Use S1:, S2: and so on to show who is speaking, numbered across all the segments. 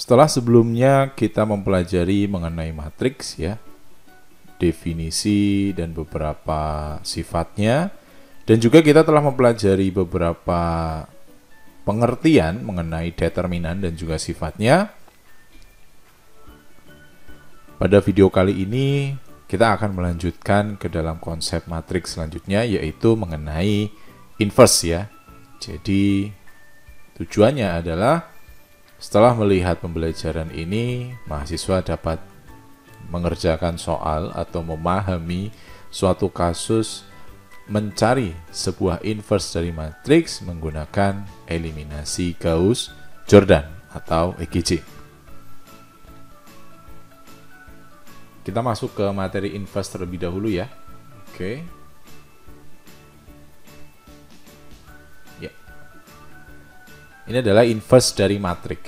S1: Setelah sebelumnya kita mempelajari mengenai matriks ya, definisi dan beberapa sifatnya dan juga kita telah mempelajari beberapa pengertian mengenai determinan dan juga sifatnya. Pada video kali ini kita akan melanjutkan ke dalam konsep matriks selanjutnya yaitu mengenai inverse ya. Jadi tujuannya adalah setelah melihat pembelajaran ini, mahasiswa dapat mengerjakan soal atau memahami suatu kasus mencari sebuah inverse dari matriks menggunakan eliminasi Gauss-Jordan atau EGJ. Kita masuk ke materi inverse terlebih dahulu ya. Oke. Ini adalah inverse dari matrik.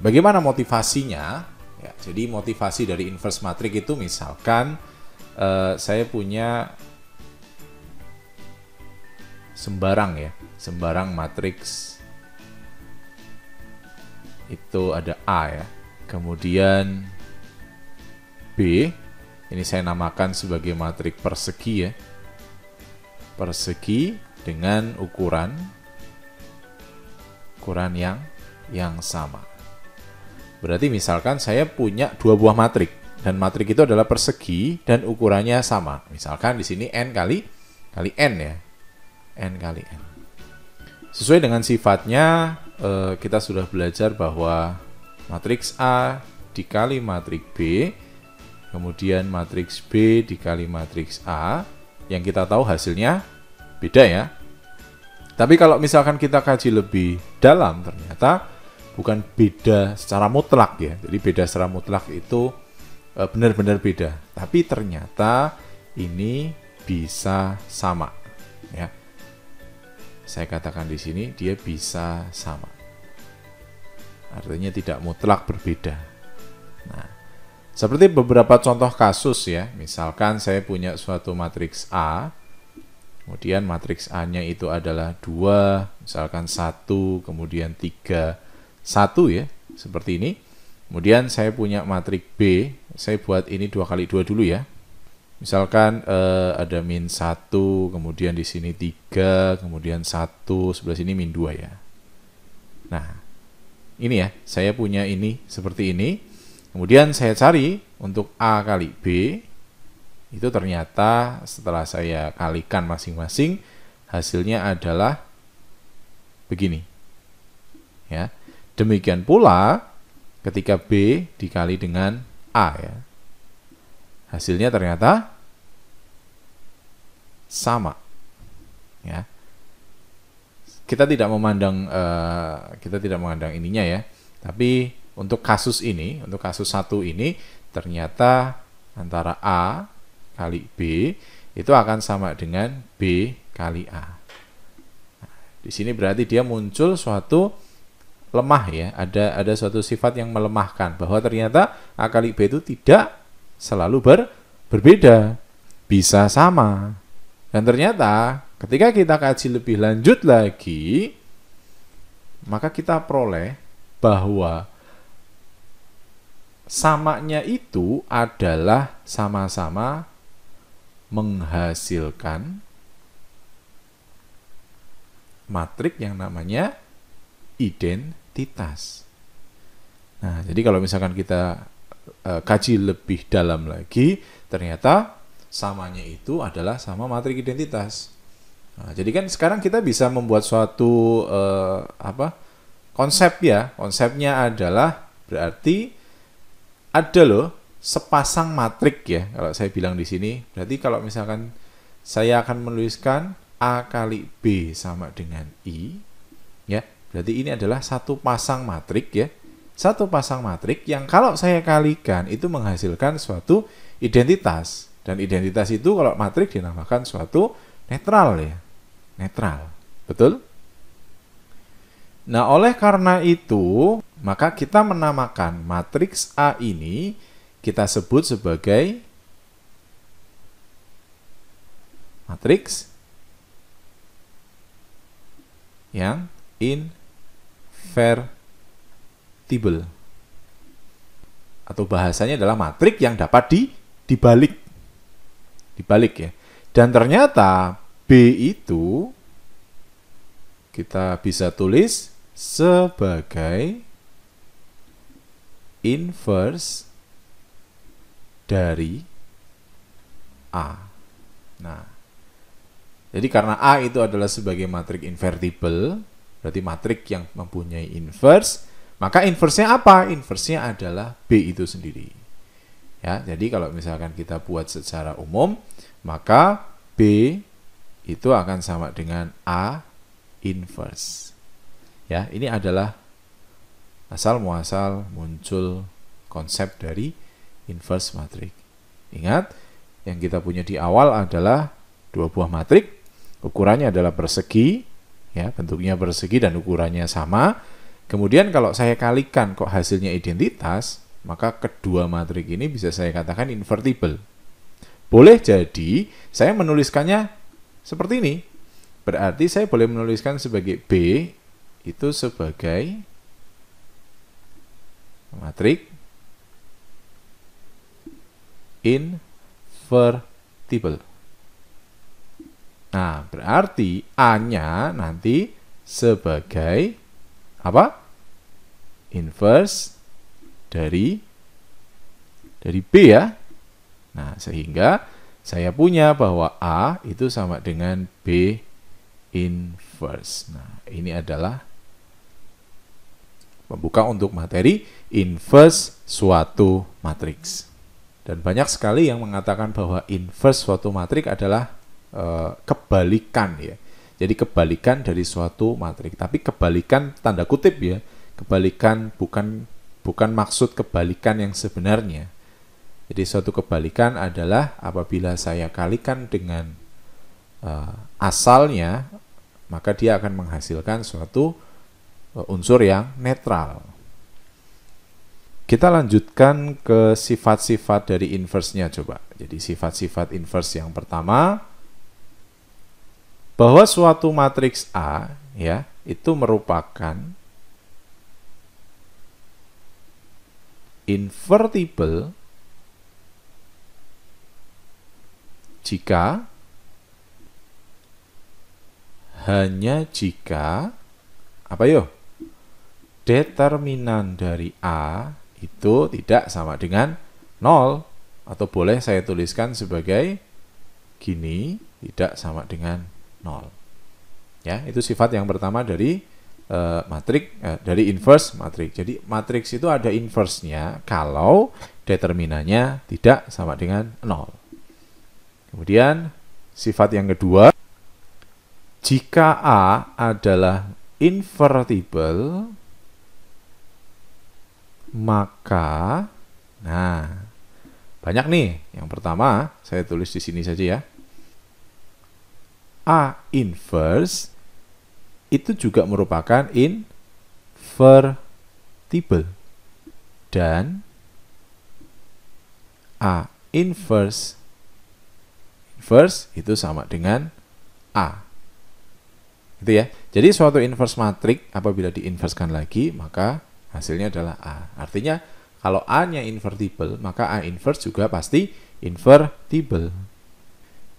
S1: Bagaimana motivasinya? Ya, jadi motivasi dari inverse matrik itu misalkan eh, saya punya sembarang ya, sembarang matriks itu ada A ya. Kemudian B ini saya namakan sebagai matrik persegi ya. Persegi dengan ukuran ukuran yang yang sama. Berarti misalkan saya punya dua buah matrik dan matrik itu adalah persegi dan ukurannya sama. Misalkan di sini n kali kali n ya. n kali n. Sesuai dengan sifatnya eh, kita sudah belajar bahwa matriks A dikali matriks B, kemudian matriks B dikali matriks A, yang kita tahu hasilnya beda ya. Tapi kalau misalkan kita kaji lebih dalam ternyata bukan beda secara mutlak ya. Jadi beda secara mutlak itu eh, benar-benar beda. Tapi ternyata ini bisa sama ya. Saya katakan di sini dia bisa sama. Artinya tidak mutlak berbeda. Nah, seperti beberapa contoh kasus ya. Misalkan saya punya suatu matriks A Kemudian matriks A-nya itu adalah 2, misalkan 1, kemudian 3, 1 ya, seperti ini. Kemudian saya punya matriks B, saya buat ini 2 kali 2 dulu ya. Misalkan eh, ada min 1, kemudian di sini 3, kemudian 1, sebelah sini min 2 ya. Nah, ini ya, saya punya ini seperti ini. Kemudian saya cari untuk A kali B, itu ternyata setelah saya kalikan masing-masing hasilnya adalah begini. Ya. Demikian pula ketika B dikali dengan A ya. Hasilnya ternyata sama. Ya. Kita tidak memandang uh, kita tidak memandang ininya ya. Tapi untuk kasus ini, untuk kasus satu ini ternyata antara A kali B itu akan sama dengan B kali A. Nah, di sini berarti dia muncul suatu lemah ya, ada ada suatu sifat yang melemahkan bahwa ternyata A kali B itu tidak selalu ber, berbeda, bisa sama. Dan ternyata ketika kita kaji lebih lanjut lagi, maka kita peroleh bahwa samanya itu adalah sama-sama menghasilkan matrik yang namanya identitas. Nah, jadi kalau misalkan kita e, kaji lebih dalam lagi, ternyata samanya itu adalah sama matrik identitas. Nah, jadi kan sekarang kita bisa membuat suatu e, apa konsep ya, konsepnya adalah berarti ada loh sepasang matrik ya kalau saya bilang di sini berarti kalau misalkan saya akan menuliskan a kali b sama dengan i ya berarti ini adalah satu pasang matrik ya satu pasang matrik yang kalau saya kalikan itu menghasilkan suatu identitas dan identitas itu kalau matrik dinamakan suatu netral ya netral betul nah oleh karena itu maka kita menamakan matriks A ini kita sebut sebagai matriks yang invertible atau bahasanya adalah matriks yang dapat di dibalik dibalik ya dan ternyata B itu kita bisa tulis sebagai inverse dari A. Nah, jadi karena A itu adalah sebagai matrik invertible, berarti matrik yang mempunyai inverse, maka inverse-nya apa? Inverse-nya adalah B itu sendiri. Ya, jadi kalau misalkan kita buat secara umum, maka B itu akan sama dengan A inverse. Ya, ini adalah asal muasal muncul konsep dari inverse matrik. Ingat, yang kita punya di awal adalah dua buah matrik, ukurannya adalah persegi, ya bentuknya persegi dan ukurannya sama. Kemudian kalau saya kalikan kok hasilnya identitas, maka kedua matrik ini bisa saya katakan invertible. Boleh jadi saya menuliskannya seperti ini. Berarti saya boleh menuliskan sebagai B itu sebagai matrik invertible. Nah, berarti A-nya nanti sebagai apa? Inverse dari dari B ya. Nah, sehingga saya punya bahwa A itu sama dengan B inverse. Nah, ini adalah membuka untuk materi inverse suatu matriks. Dan banyak sekali yang mengatakan bahwa inverse suatu matrik adalah uh, kebalikan ya. Jadi kebalikan dari suatu matrik. Tapi kebalikan tanda kutip ya. Kebalikan bukan bukan maksud kebalikan yang sebenarnya. Jadi suatu kebalikan adalah apabila saya kalikan dengan uh, asalnya maka dia akan menghasilkan suatu eh, unsur yang netral. Kita lanjutkan ke sifat-sifat dari inverse-nya coba. Jadi sifat-sifat inverse yang pertama bahwa suatu matriks A ya itu merupakan invertible jika hanya jika apa yo determinan dari A itu tidak sama dengan nol atau boleh saya tuliskan sebagai gini tidak sama dengan nol Ya, itu sifat yang pertama dari e, eh, matrik e, eh, dari inverse matrik. Jadi matriks itu ada inverse-nya kalau determinannya tidak sama dengan nol Kemudian sifat yang kedua jika A adalah invertible maka nah banyak nih. Yang pertama, saya tulis di sini saja ya. A inverse itu juga merupakan invertible dan A inverse inverse itu sama dengan A. Gitu ya. Jadi suatu inverse matrik apabila diinverskan lagi maka Hasilnya adalah A. Artinya kalau A-nya invertible, maka A inverse juga pasti invertible.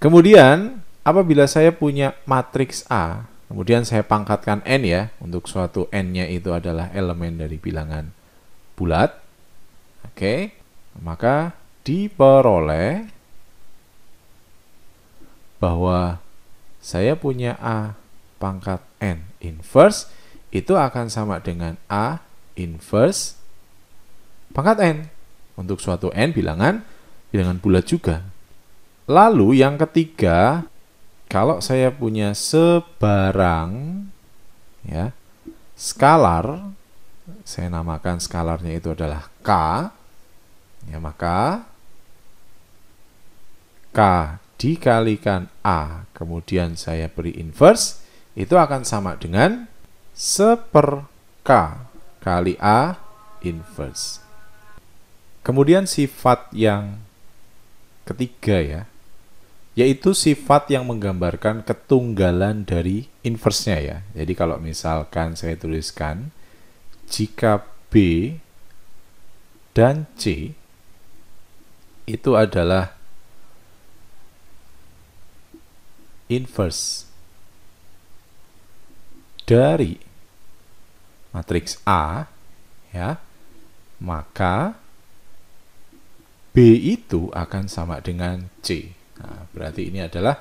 S1: Kemudian, apabila saya punya matriks A, kemudian saya pangkatkan N ya, untuk suatu N-nya itu adalah elemen dari bilangan bulat. Oke, maka diperoleh bahwa saya punya A pangkat N inverse itu akan sama dengan A inverse pangkat n. Untuk suatu n bilangan, bilangan bulat juga. Lalu yang ketiga, kalau saya punya sebarang ya skalar, saya namakan skalarnya itu adalah k, ya maka k dikalikan a, kemudian saya beri inverse, itu akan sama dengan seper k kali A inverse. Kemudian sifat yang ketiga ya, yaitu sifat yang menggambarkan ketunggalan dari inversnya ya. Jadi kalau misalkan saya tuliskan jika B dan C itu adalah inverse dari matriks A ya maka B itu akan sama dengan C. Nah, berarti ini adalah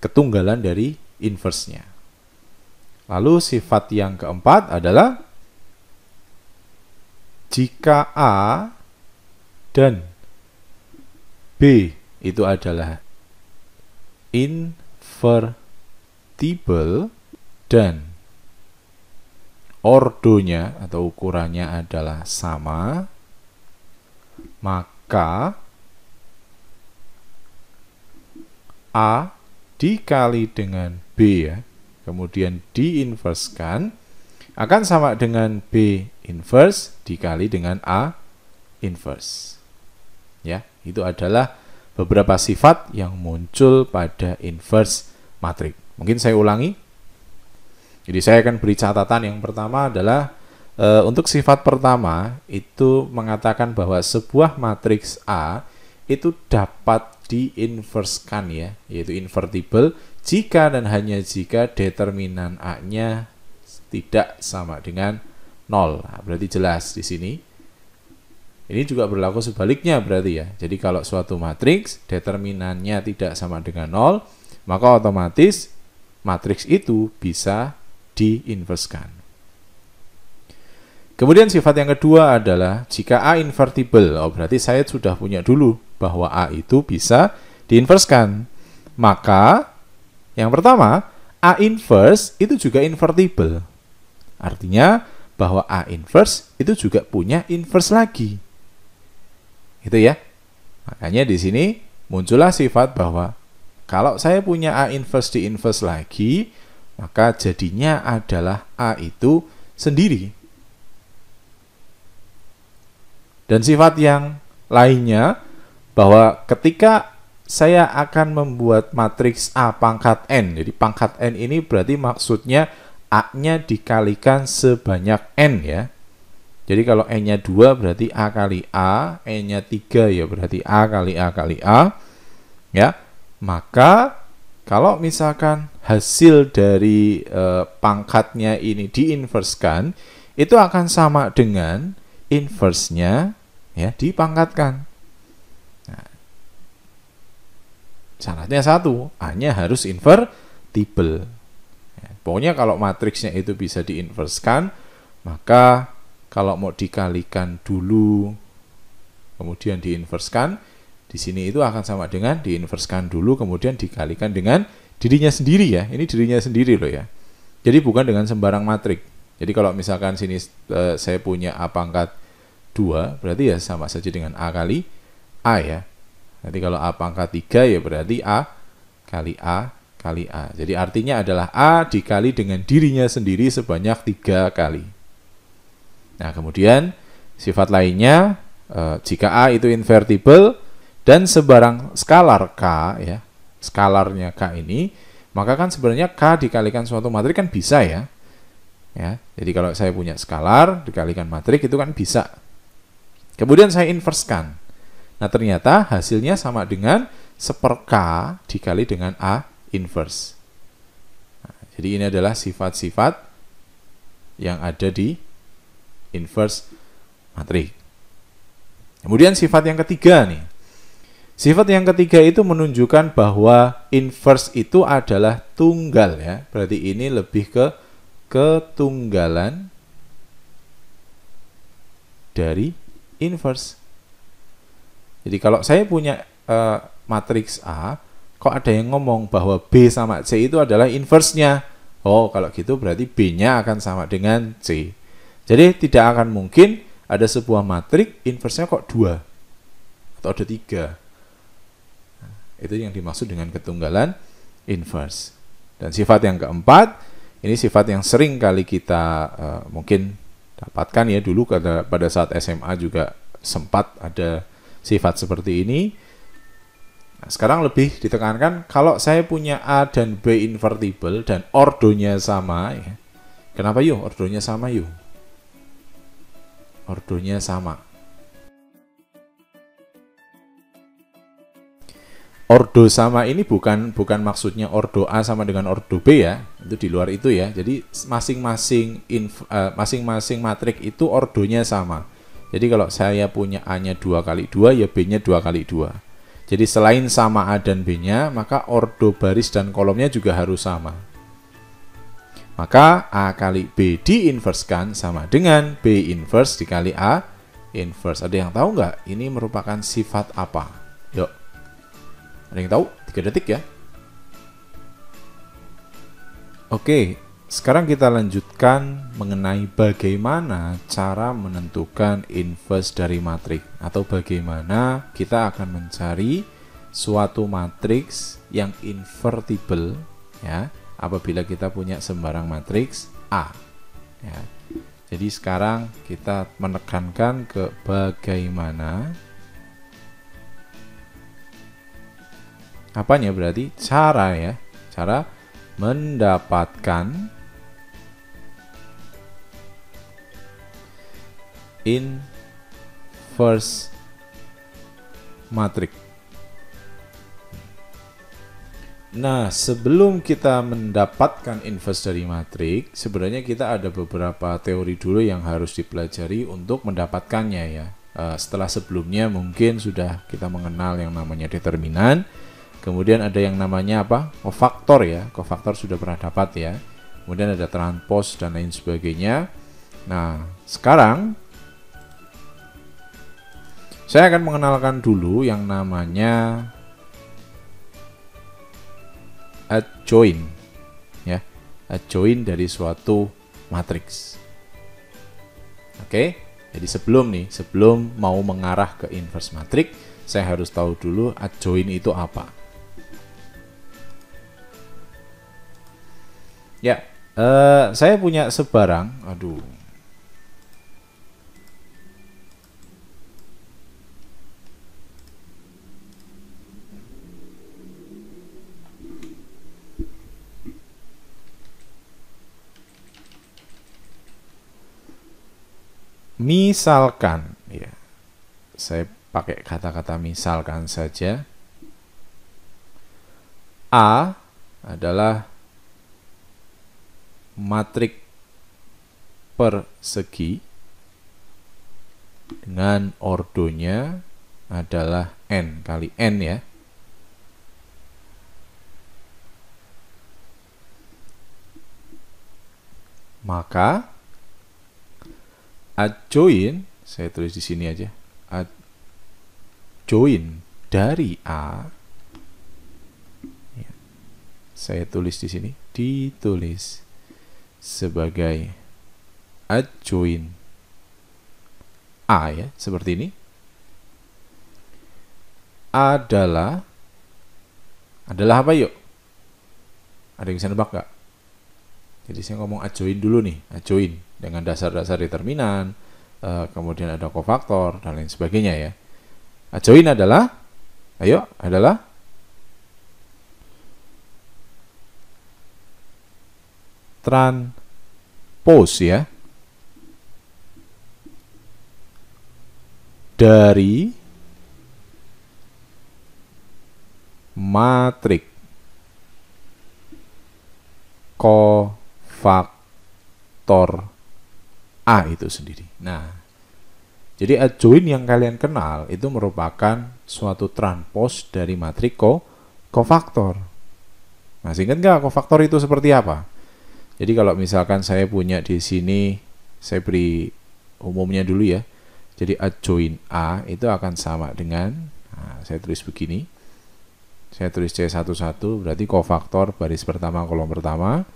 S1: ketunggalan dari inversnya. Lalu sifat yang keempat adalah jika A dan B itu adalah invertible dan ordonya atau ukurannya adalah sama, maka A dikali dengan B ya, kemudian diinverskan akan sama dengan B inverse dikali dengan A inverse. Ya, itu adalah beberapa sifat yang muncul pada inverse matrik. Mungkin saya ulangi, jadi saya akan beri catatan yang pertama adalah e, untuk sifat pertama itu mengatakan bahwa sebuah matriks A itu dapat diinverskan ya, yaitu invertible jika dan hanya jika determinan A-nya tidak sama dengan 0. Nah, berarti jelas di sini. Ini juga berlaku sebaliknya berarti ya. Jadi kalau suatu matriks determinannya tidak sama dengan 0, maka otomatis matriks itu bisa diinverskan. Kemudian sifat yang kedua adalah jika A invertible, oh berarti saya sudah punya dulu bahwa A itu bisa diinverskan. Maka yang pertama, A inverse itu juga invertible. Artinya bahwa A inverse itu juga punya inverse lagi. Itu ya. Makanya di sini muncullah sifat bahwa kalau saya punya A inverse di inverse lagi, maka jadinya adalah A itu sendiri. Dan sifat yang lainnya bahwa ketika saya akan membuat matriks A pangkat N. Jadi pangkat N ini berarti maksudnya A-nya dikalikan sebanyak N ya. Jadi kalau N-nya 2 berarti A kali A, N-nya 3 ya berarti A kali A kali A. Ya, maka kalau misalkan hasil dari uh, pangkatnya ini diinverskan itu akan sama dengan inversnya ya dipangkatkan. Nah, syaratnya satu, hanya harus invertible. Ya, pokoknya kalau matriksnya itu bisa diinverskan, maka kalau mau dikalikan dulu kemudian diinverskan di sini itu akan sama dengan diinverskan dulu kemudian dikalikan dengan dirinya sendiri ya. Ini dirinya sendiri loh ya. Jadi bukan dengan sembarang matrik. Jadi kalau misalkan sini uh, saya punya A pangkat 2, berarti ya sama saja dengan A kali A ya. Nanti kalau A pangkat 3 ya berarti A kali A kali A. Jadi artinya adalah A dikali dengan dirinya sendiri sebanyak tiga kali. Nah kemudian sifat lainnya, uh, jika A itu invertible, dan sebarang skalar K ya skalarnya K ini, maka kan sebenarnya K dikalikan suatu matrik kan bisa ya. ya. Jadi kalau saya punya skalar dikalikan matrik itu kan bisa. Kemudian saya inverskan. Nah ternyata hasilnya sama dengan seper K dikali dengan A inverse. Nah, jadi ini adalah sifat-sifat yang ada di inverse matrik. Kemudian sifat yang ketiga nih, Sifat yang ketiga itu menunjukkan bahwa inverse itu adalah tunggal ya. Berarti ini lebih ke ketunggalan dari inverse. Jadi kalau saya punya uh, matriks A, kok ada yang ngomong bahwa B sama C itu adalah inverse-nya. Oh, kalau gitu berarti B-nya akan sama dengan C. Jadi tidak akan mungkin ada sebuah matrik inverse-nya kok dua atau ada tiga itu yang dimaksud dengan ketunggalan inverse. Dan sifat yang keempat, ini sifat yang sering kali kita uh, mungkin dapatkan ya dulu pada, pada saat SMA juga sempat ada sifat seperti ini. Nah, sekarang lebih ditekankan kalau saya punya A dan B invertible dan ordonya sama, ya. kenapa yuk ordonya sama yuk? Ordonya sama. ordo sama ini bukan bukan maksudnya ordo A sama dengan ordo B ya. Itu di luar itu ya. Jadi masing-masing uh, masing-masing matrik itu ordonya sama. Jadi kalau saya punya A-nya dua kali dua, ya B-nya dua kali dua. Jadi selain sama A dan B-nya, maka ordo baris dan kolomnya juga harus sama. Maka A kali B diinverskan sama dengan B inverse dikali A inverse. Ada yang tahu nggak ini merupakan sifat apa? Ada yang tahu? 3 detik ya. Oke, sekarang kita lanjutkan mengenai bagaimana cara menentukan inverse dari matriks atau bagaimana kita akan mencari suatu matriks yang invertible ya apabila kita punya sembarang matriks A. Ya. Jadi sekarang kita menekankan ke bagaimana apanya berarti cara ya cara mendapatkan inverse matrix. Nah, sebelum kita mendapatkan inverse dari matriks, sebenarnya kita ada beberapa teori dulu yang harus dipelajari untuk mendapatkannya ya. Eh, setelah sebelumnya mungkin sudah kita mengenal yang namanya determinan, Kemudian ada yang namanya apa? Kofaktor ya. Kofaktor sudah pernah dapat ya. Kemudian ada transpos dan lain sebagainya. Nah, sekarang saya akan mengenalkan dulu yang namanya adjoin ya. Adjoin dari suatu matriks. Oke. Jadi sebelum nih, sebelum mau mengarah ke inverse matrix, saya harus tahu dulu adjoin itu apa. Ya, uh, saya punya sebarang. Aduh. Misalkan, ya, saya pakai kata-kata misalkan saja. A adalah matrik persegi dengan ordonya adalah n kali n ya. Maka adjoin saya tulis di sini aja. Adjoin dari a ya, saya tulis di sini ditulis sebagai adjoin A ya, seperti ini. Adalah adalah apa yuk? Ada yang bisa nebak gak? Jadi saya ngomong adjoin dulu nih, adjoin dengan dasar-dasar determinan, eh, kemudian ada kofaktor dan lain sebagainya ya. Adjoin adalah, ayo, adalah transpose ya dari matrik kofaktor A itu sendiri. Nah, jadi adjoin yang kalian kenal itu merupakan suatu transpose dari matrik kofaktor. Masih ingat nggak kofaktor itu seperti apa? Jadi kalau misalkan saya punya di sini, saya beri umumnya dulu ya. Jadi adjoin A itu akan sama dengan, nah, saya tulis begini. Saya tulis C11 berarti kofaktor baris pertama kolom pertama.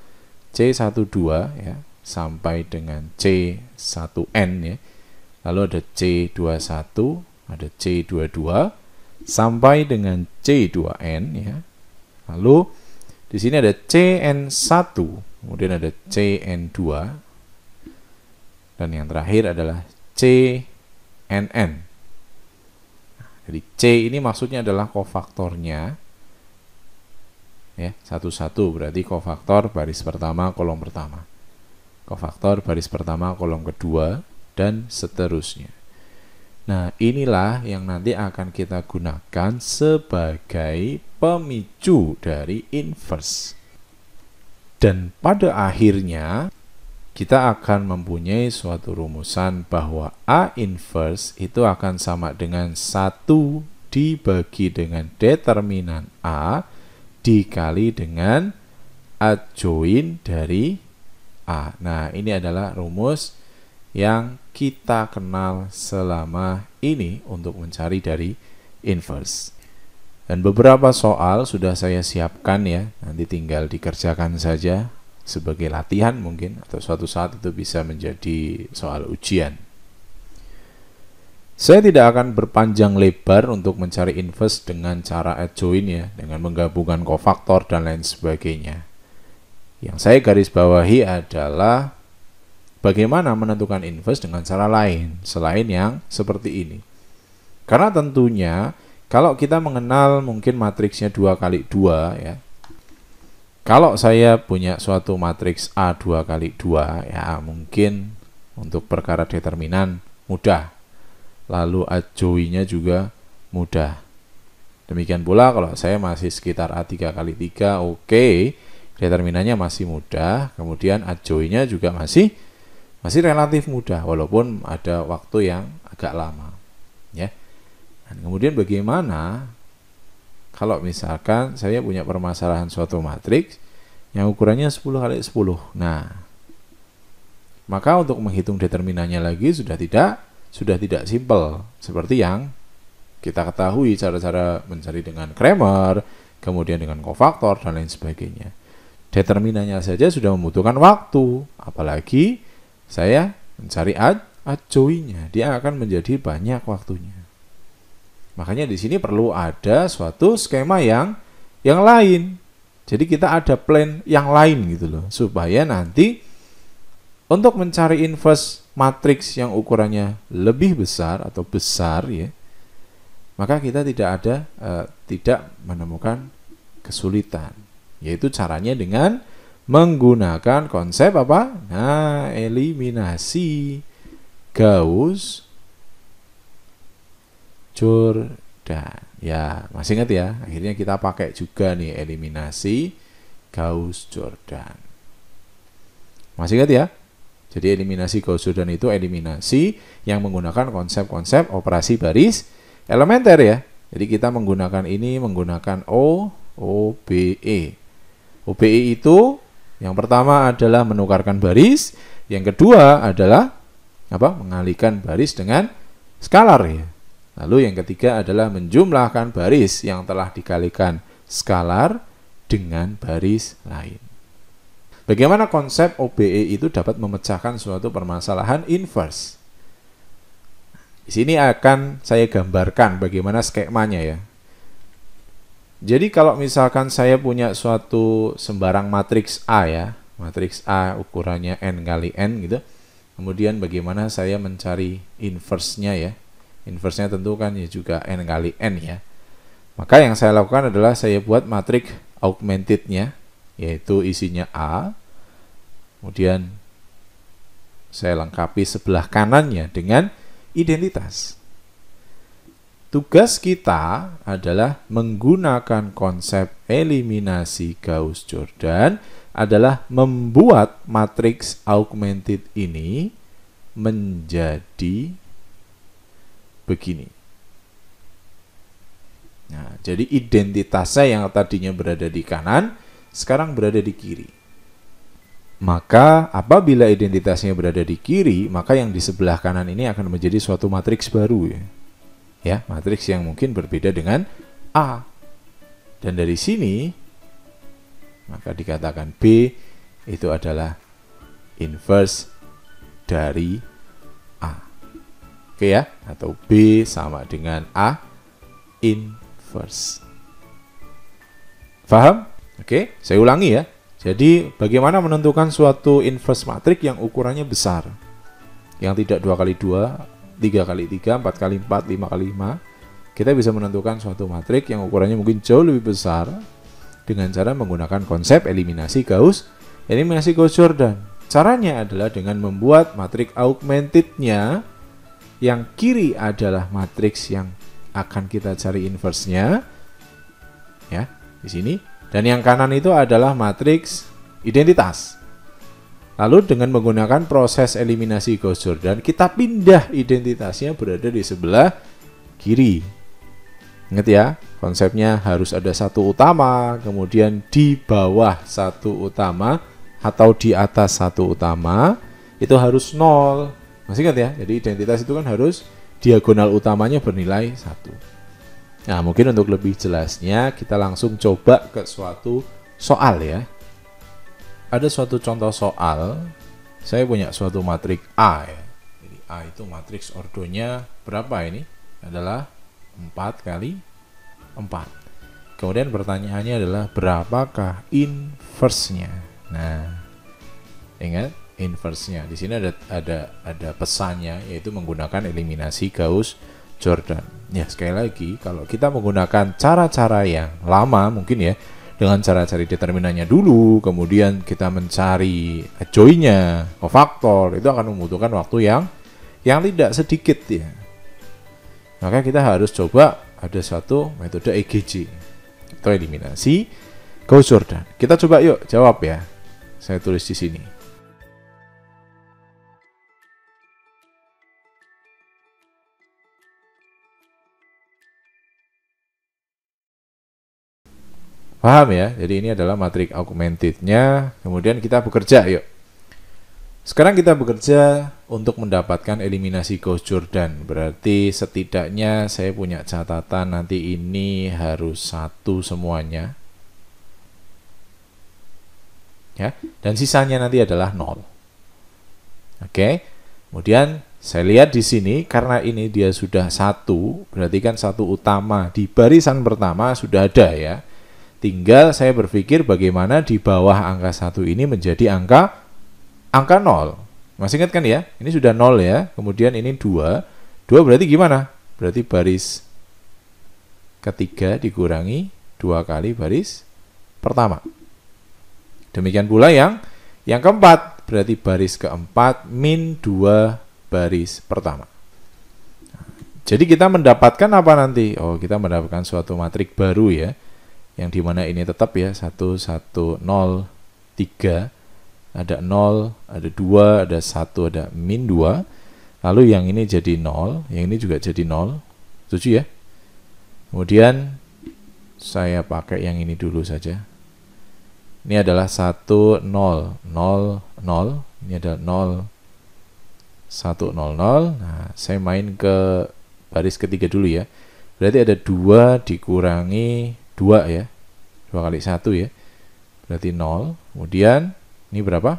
S1: C12 ya sampai dengan C1N ya. Lalu ada C21, ada C22 sampai dengan C2N ya. Lalu di sini ada CN1 kemudian ada CN2 dan yang terakhir adalah CNN jadi C ini maksudnya adalah kofaktornya ya satu-satu berarti kofaktor baris pertama kolom pertama kofaktor baris pertama kolom kedua dan seterusnya nah inilah yang nanti akan kita gunakan sebagai pemicu dari inverse dan pada akhirnya kita akan mempunyai suatu rumusan bahwa A inverse itu akan sama dengan 1 dibagi dengan determinan A dikali dengan adjoin dari A. Nah, ini adalah rumus yang kita kenal selama ini untuk mencari dari inverse. Dan beberapa soal sudah saya siapkan ya, nanti tinggal dikerjakan saja sebagai latihan mungkin atau suatu saat itu bisa menjadi soal ujian. Saya tidak akan berpanjang lebar untuk mencari inverse dengan cara add ya, dengan menggabungkan kofaktor dan lain sebagainya. Yang saya garis bawahi adalah bagaimana menentukan inverse dengan cara lain selain yang seperti ini. Karena tentunya kalau kita mengenal mungkin matriksnya dua kali dua ya. Kalau saya punya suatu matriks A dua kali dua ya mungkin untuk perkara determinan mudah. Lalu ajoinya juga mudah. Demikian pula kalau saya masih sekitar a tiga kali tiga, oke, determinannya masih mudah, kemudian ajoinya juga masih masih relatif mudah walaupun ada waktu yang agak lama. Ya. Kemudian bagaimana kalau misalkan saya punya permasalahan suatu matriks yang ukurannya 10 kali 10. Nah, maka untuk menghitung determinannya lagi sudah tidak sudah tidak simpel seperti yang kita ketahui cara-cara mencari dengan Kramer, kemudian dengan kofaktor dan lain sebagainya. Determinannya saja sudah membutuhkan waktu, apalagi saya mencari ad adjoinya, dia akan menjadi banyak waktunya. Makanya di sini perlu ada suatu skema yang yang lain. Jadi kita ada plan yang lain gitu loh supaya nanti untuk mencari inverse matriks yang ukurannya lebih besar atau besar ya maka kita tidak ada e, tidak menemukan kesulitan yaitu caranya dengan menggunakan konsep apa nah eliminasi Gauss Jordan, dan ya masih ingat ya akhirnya kita pakai juga nih eliminasi Gauss Jordan masih ingat ya jadi eliminasi Gauss Jordan itu eliminasi yang menggunakan konsep-konsep operasi baris elementer ya jadi kita menggunakan ini menggunakan O O O B E. B E itu yang pertama adalah menukarkan baris yang kedua adalah apa mengalihkan baris dengan skalar ya Lalu yang ketiga adalah menjumlahkan baris yang telah dikalikan skalar dengan baris lain. Bagaimana konsep OBE itu dapat memecahkan suatu permasalahan inverse? Di sini akan saya gambarkan bagaimana skemanya ya. Jadi kalau misalkan saya punya suatu sembarang matriks A ya, matriks A ukurannya n kali n gitu. Kemudian bagaimana saya mencari inverse-nya ya? Inversnya tentu kan ya juga N kali N ya. Maka yang saya lakukan adalah saya buat matriks augmentednya, yaitu isinya A. Kemudian saya lengkapi sebelah kanannya dengan identitas. Tugas kita adalah menggunakan konsep eliminasi Gauss-Jordan adalah membuat matriks augmented ini menjadi begini. Nah, jadi identitasnya yang tadinya berada di kanan, sekarang berada di kiri. Maka apabila identitasnya berada di kiri, maka yang di sebelah kanan ini akan menjadi suatu matriks baru ya. Ya, matriks yang mungkin berbeda dengan A. Dan dari sini maka dikatakan B itu adalah inverse dari A. Oke ya, atau B sama dengan A inverse. Faham? Oke, saya ulangi ya. Jadi bagaimana menentukan suatu inverse matrik yang ukurannya besar? Yang tidak dua kali dua, tiga kali tiga, empat kali empat, lima kali lima, Kita bisa menentukan suatu matrik yang ukurannya mungkin jauh lebih besar dengan cara menggunakan konsep eliminasi Gauss, eliminasi Gauss Jordan. Caranya adalah dengan membuat matrik augmentednya yang kiri adalah matriks yang akan kita cari inversnya ya di sini dan yang kanan itu adalah matriks identitas lalu dengan menggunakan proses eliminasi Gauss Jordan kita pindah identitasnya berada di sebelah kiri ingat ya konsepnya harus ada satu utama kemudian di bawah satu utama atau di atas satu utama itu harus nol masih ingat ya? Jadi identitas itu kan harus diagonal utamanya bernilai satu. Nah, mungkin untuk lebih jelasnya kita langsung coba ke suatu soal ya. Ada suatu contoh soal. Saya punya suatu matriks A ya. Jadi A itu matriks ordonya berapa ini? Adalah 4 kali 4. Kemudian pertanyaannya adalah berapakah inversnya? Nah, ingat inverse-nya. Di sini ada ada ada pesannya yaitu menggunakan eliminasi Gauss Jordan. Ya, sekali lagi kalau kita menggunakan cara-cara yang lama mungkin ya dengan cara cari determinannya dulu, kemudian kita mencari joinnya, kofaktor, itu akan membutuhkan waktu yang yang tidak sedikit ya. Maka kita harus coba ada satu metode EGJ atau eliminasi Gauss Jordan. Kita coba yuk jawab ya. Saya tulis di sini. Paham ya? Jadi ini adalah matrik augmentednya. Kemudian kita bekerja yuk. Sekarang kita bekerja untuk mendapatkan eliminasi Gauss Jordan. Berarti setidaknya saya punya catatan nanti ini harus satu semuanya. Ya, dan sisanya nanti adalah nol. Oke. Kemudian saya lihat di sini karena ini dia sudah satu, berarti kan satu utama di barisan pertama sudah ada ya. Tinggal saya berpikir bagaimana di bawah angka satu ini menjadi angka angka nol. Masih ingat kan ya? Ini sudah nol ya. Kemudian ini dua. Dua berarti gimana? Berarti baris ketiga dikurangi dua kali baris pertama. Demikian pula yang yang keempat berarti baris keempat min dua baris pertama. Jadi kita mendapatkan apa nanti? Oh, kita mendapatkan suatu matrik baru ya yang dimana ini tetap ya 1 1 0 3 ada 0, ada 2, ada 1, ada min 2. Lalu yang ini jadi 0, yang ini juga jadi 0. Setuju ya? Kemudian saya pakai yang ini dulu saja. Ini adalah 1 0 0 0, ini adalah 0 1 0 0. Nah, saya main ke baris ketiga dulu ya. Berarti ada 2 dikurangi 2 ya. 2 kali 1 ya. Berarti 0. Kemudian ini berapa?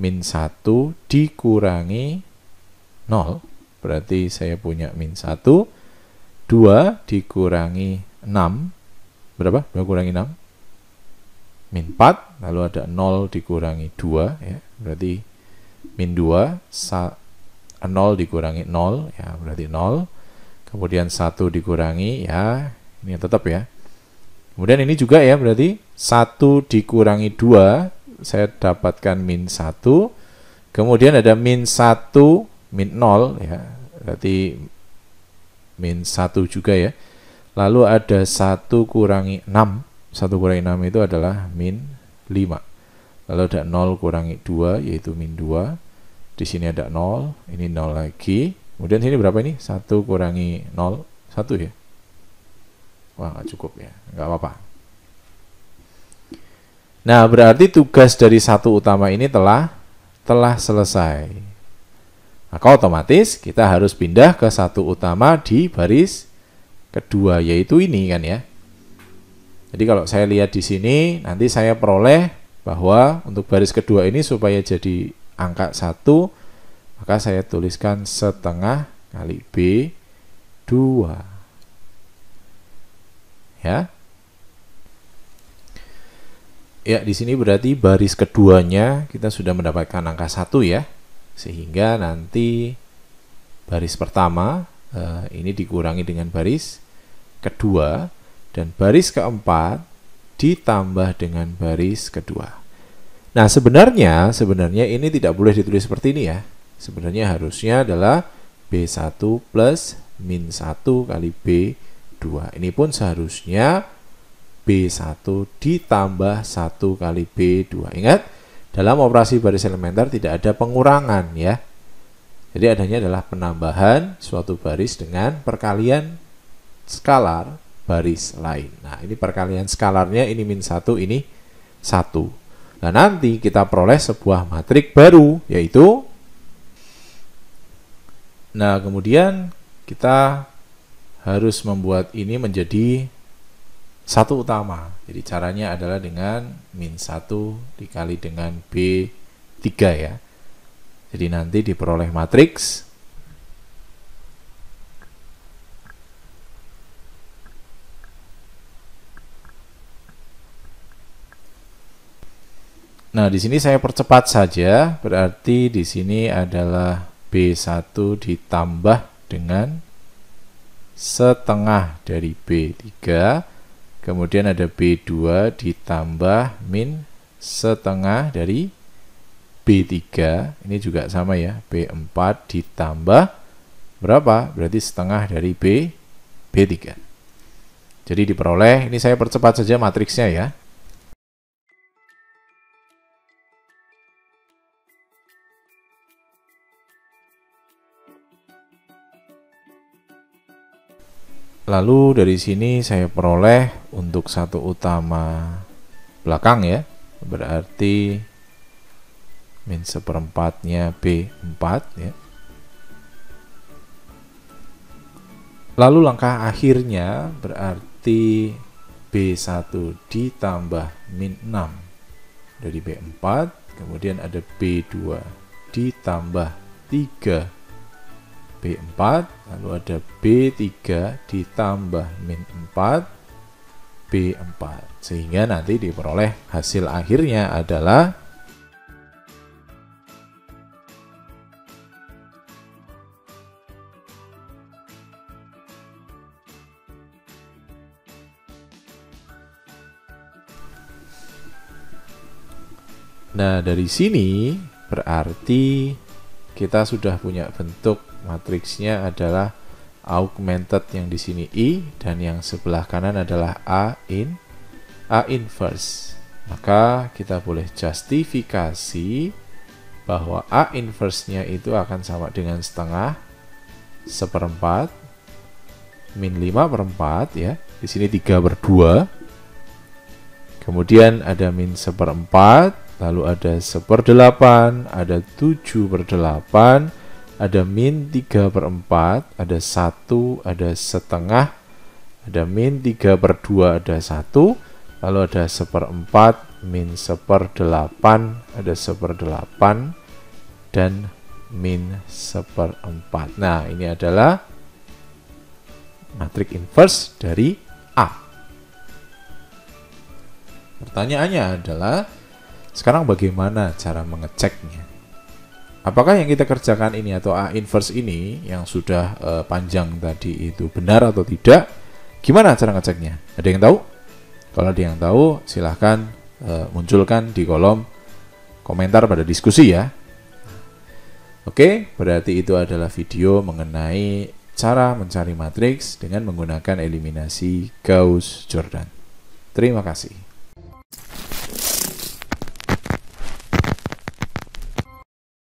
S1: Min 1 dikurangi 0. Berarti saya punya min 1. 2 dikurangi 6. Berapa? 2 kurangi 6. Min 4. Lalu ada 0 dikurangi 2. Ya. Berarti min 2. 0 dikurangi 0. Ya, berarti 0. Kemudian 1 dikurangi. Ya, ini tetap ya Kemudian ini juga ya berarti 1 dikurangi 2 saya dapatkan min 1. Kemudian ada min 1, min 0 ya. Berarti min 1 juga ya. Lalu ada 1 kurangi 6. 1 kurangi 6 itu adalah min 5. Lalu ada 0 kurangi 2 yaitu min 2. Di sini ada 0, ini 0 lagi. Kemudian sini berapa ini? 1 kurangi 0, 1 ya. Wah, nggak cukup ya. Nggak apa-apa. Nah, berarti tugas dari satu utama ini telah telah selesai. Maka otomatis kita harus pindah ke satu utama di baris kedua, yaitu ini kan ya. Jadi kalau saya lihat di sini, nanti saya peroleh bahwa untuk baris kedua ini supaya jadi angka satu, maka saya tuliskan setengah kali B 2 ya. Ya, di sini berarti baris keduanya kita sudah mendapatkan angka 1 ya. Sehingga nanti baris pertama eh, ini dikurangi dengan baris kedua dan baris keempat ditambah dengan baris kedua. Nah, sebenarnya sebenarnya ini tidak boleh ditulis seperti ini ya. Sebenarnya harusnya adalah B1 plus min 1 kali B 2. Ini pun seharusnya B1 ditambah 1 kali B2. Ingat, dalam operasi baris elementer tidak ada pengurangan ya. Jadi adanya adalah penambahan suatu baris dengan perkalian skalar baris lain. Nah, ini perkalian skalarnya ini min 1, ini 1. Nah, nanti kita peroleh sebuah matrik baru, yaitu Nah, kemudian kita harus membuat ini menjadi satu utama. Jadi caranya adalah dengan min satu dikali dengan B3 ya. Jadi nanti diperoleh matriks Nah, di sini saya percepat saja, berarti di sini adalah B1 ditambah dengan setengah dari B3 kemudian ada B2 ditambah min setengah dari B3 ini juga sama ya B4 ditambah berapa berarti setengah dari B B3 jadi diperoleh ini saya percepat saja matriksnya ya Lalu dari sini saya peroleh untuk satu utama belakang ya, berarti min seperempatnya B4 ya. Lalu langkah akhirnya berarti B1 ditambah min 6 dari B4, kemudian ada B2 ditambah 3 B4 lalu ada B3 ditambah min 4 B4 sehingga nanti diperoleh hasil akhirnya adalah Nah, dari sini berarti kita sudah punya bentuk matriksnya adalah augmented yang di sini I e dan yang sebelah kanan adalah A in A inverse. Maka kita boleh justifikasi bahwa A inverse-nya itu akan sama dengan setengah seperempat min 5 per 4 ya. Di sini 3 per 2. Kemudian ada min 1 per 4 lalu ada 1 per 8, ada 7 per 8, ada min 3 per 4, ada 1, ada setengah, ada min 3 per 2, ada 1, lalu ada 1 per 4, min 1 per 8, ada 1 per 8, dan min 1 per 4. Nah, ini adalah matrik inverse dari A. Pertanyaannya adalah, sekarang bagaimana cara mengeceknya? Apakah yang kita kerjakan ini atau A inverse ini yang sudah uh, panjang tadi itu benar atau tidak? Gimana cara ngeceknya? Ada yang tahu? Kalau ada yang tahu, silahkan uh, munculkan di kolom komentar pada diskusi ya. Oke, berarti itu adalah video mengenai cara mencari matriks dengan menggunakan eliminasi Gauss-Jordan. Terima kasih.